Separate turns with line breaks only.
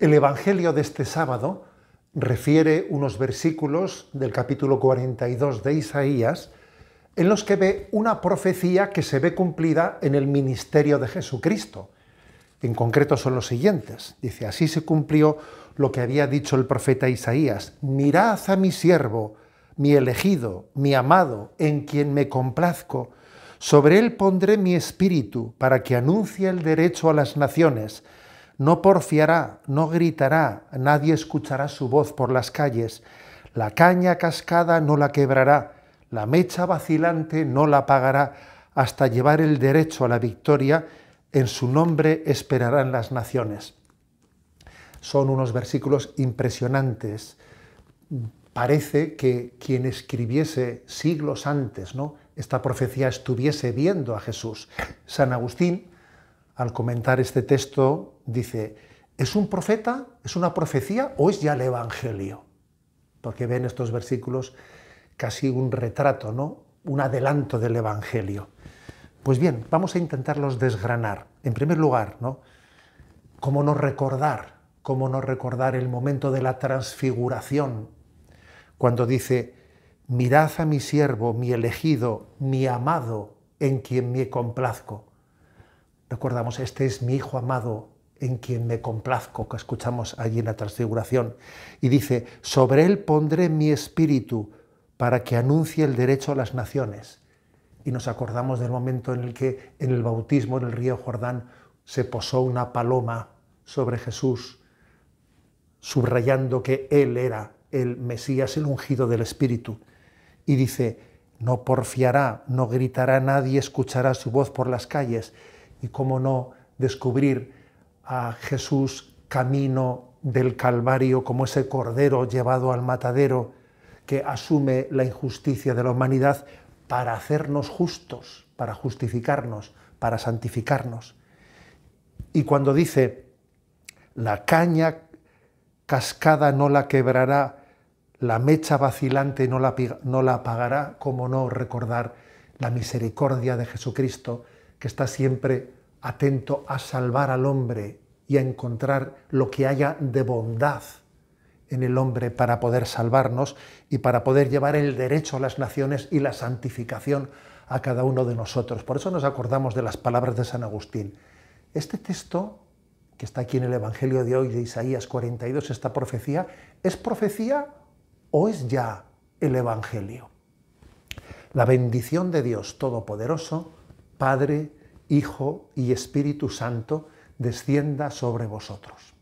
El Evangelio de este sábado refiere unos versículos del capítulo 42 de Isaías en los que ve una profecía que se ve cumplida en el ministerio de Jesucristo. En concreto son los siguientes. Dice, así se cumplió lo que había dicho el profeta Isaías. Mirad a mi siervo, mi elegido, mi amado, en quien me complazco. Sobre él pondré mi espíritu para que anuncie el derecho a las naciones no porfiará, no gritará, nadie escuchará su voz por las calles. La caña cascada no la quebrará, la mecha vacilante no la apagará, hasta llevar el derecho a la victoria, en su nombre esperarán las naciones. Son unos versículos impresionantes. Parece que quien escribiese siglos antes ¿no? esta profecía estuviese viendo a Jesús. San Agustín, al comentar este texto, dice, ¿es un profeta? ¿Es una profecía o es ya el Evangelio? Porque ven estos versículos casi un retrato, ¿no? un adelanto del Evangelio. Pues bien, vamos a intentarlos desgranar. En primer lugar, ¿no? ¿Cómo no recordar? ¿Cómo no recordar el momento de la transfiguración? Cuando dice, mirad a mi siervo, mi elegido, mi amado, en quien me complazco. Acordamos este es mi Hijo amado en quien me complazco, que escuchamos allí en la transfiguración, y dice, sobre él pondré mi espíritu para que anuncie el derecho a las naciones. Y nos acordamos del momento en el que en el bautismo en el río Jordán se posó una paloma sobre Jesús, subrayando que él era el Mesías, el ungido del Espíritu. Y dice, no porfiará, no gritará nadie, escuchará su voz por las calles y cómo no descubrir a Jesús camino del Calvario como ese cordero llevado al matadero que asume la injusticia de la humanidad para hacernos justos, para justificarnos, para santificarnos. Y cuando dice, la caña cascada no la quebrará, la mecha vacilante no la, apagará, cómo no recordar la misericordia de Jesucristo que está siempre atento a salvar al hombre y a encontrar lo que haya de bondad en el hombre para poder salvarnos y para poder llevar el derecho a las naciones y la santificación a cada uno de nosotros. Por eso nos acordamos de las palabras de San Agustín. Este texto, que está aquí en el Evangelio de hoy de Isaías 42, esta profecía, ¿es profecía o es ya el Evangelio? La bendición de Dios Todopoderoso, Padre, Hijo y Espíritu Santo, descienda sobre vosotros.